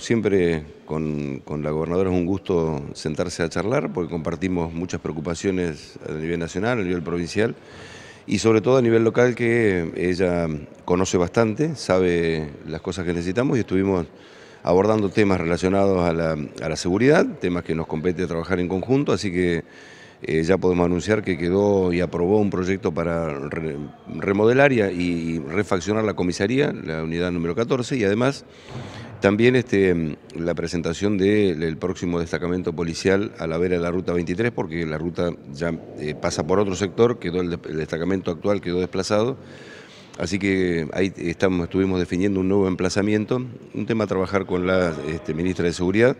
Siempre con, la gobernadora es un gusto sentarse a charlar porque compartimos muchas preocupaciones a nivel nacional, a nivel provincial y sobre todo a nivel local que ella conoce bastante, sabe las cosas que necesitamos y estuvimos abordando temas relacionados a la, seguridad, temas que nos compete trabajar en conjunto, así que eh, ya podemos anunciar que quedó y aprobó un proyecto para remodelar y refaccionar la comisaría, la unidad número 14, y además también este, la presentación del próximo destacamento policial a la vera de la ruta 23, porque la ruta ya eh, pasa por otro sector, quedó el, destacamento actual quedó desplazado. Así que ahí estamos, estuvimos definiendo un nuevo emplazamiento, un tema a trabajar con la este, ministra de Seguridad,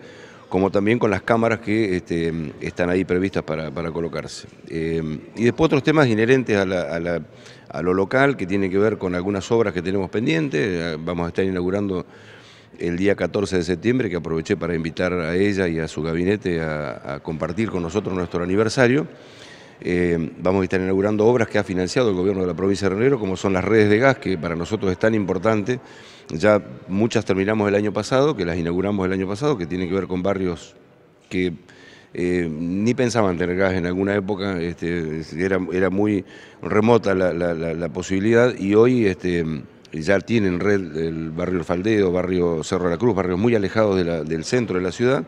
como también con las cámaras que este, están ahí previstas para, colocarse. Eh, y después otros temas inherentes a, lo local, que tienen que ver con algunas obras que tenemos pendientes, vamos a estar inaugurando el día 14 de septiembre, que aproveché para invitar a ella y a su gabinete a, compartir con nosotros nuestro aniversario. Eh, vamos a estar inaugurando obras que ha financiado el gobierno de la provincia de Renero, como son las redes de gas, que para nosotros es tan importante. Ya muchas terminamos el año pasado, que las inauguramos el año pasado, que tiene que ver con barrios que eh, ni pensaban tener gas en alguna época, este, era, muy remota la, posibilidad y hoy... Este, ya tienen red el barrio Faldeo, barrio Cerro de la Cruz, barrios muy alejados del centro de la ciudad.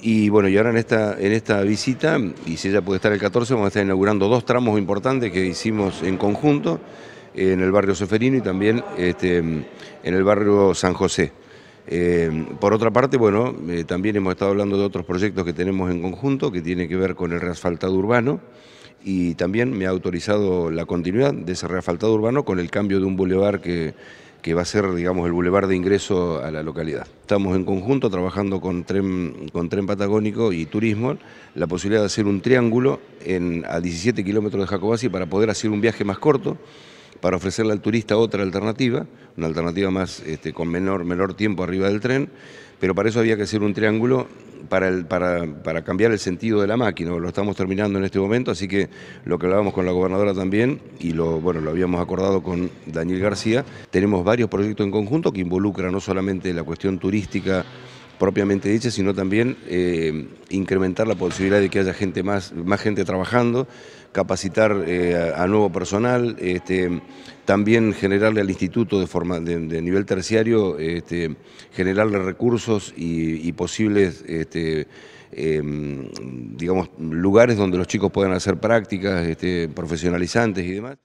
Y bueno, y ahora en esta, en esta visita, y si ella puede estar el 14, vamos a estar inaugurando dos tramos importantes que hicimos en conjunto en el barrio Seferino y también este, en el barrio San José. Eh, por otra parte, bueno, eh, también hemos estado hablando de otros proyectos que tenemos en conjunto que tiene que ver con el reasfaltado urbano y también me ha autorizado la continuidad de ese reafaltado urbano con el cambio de un bulevar que, va a ser, digamos, el bulevar de ingreso a la localidad. Estamos en conjunto trabajando con Tren, con tren Patagónico y Turismo la posibilidad de hacer un triángulo en, a 17 kilómetros de Jacobasi para poder hacer un viaje más corto para ofrecerle al turista otra alternativa, una alternativa más este, con menor, menor tiempo arriba del tren, pero para eso había que hacer un triángulo para, el, para, cambiar el sentido de la máquina. Lo estamos terminando en este momento, así que lo que hablábamos con la gobernadora también, y lo, bueno, lo habíamos acordado con Daniel García, tenemos varios proyectos en conjunto que involucran no solamente la cuestión turística, propiamente dicha, sino también eh, incrementar la posibilidad de que haya gente más, más gente trabajando, capacitar eh, a, nuevo personal, este, también generarle al instituto de, forma, de, nivel terciario, este, generarle recursos y, posibles, este, em, digamos, lugares donde los chicos puedan hacer prácticas este, profesionalizantes y demás.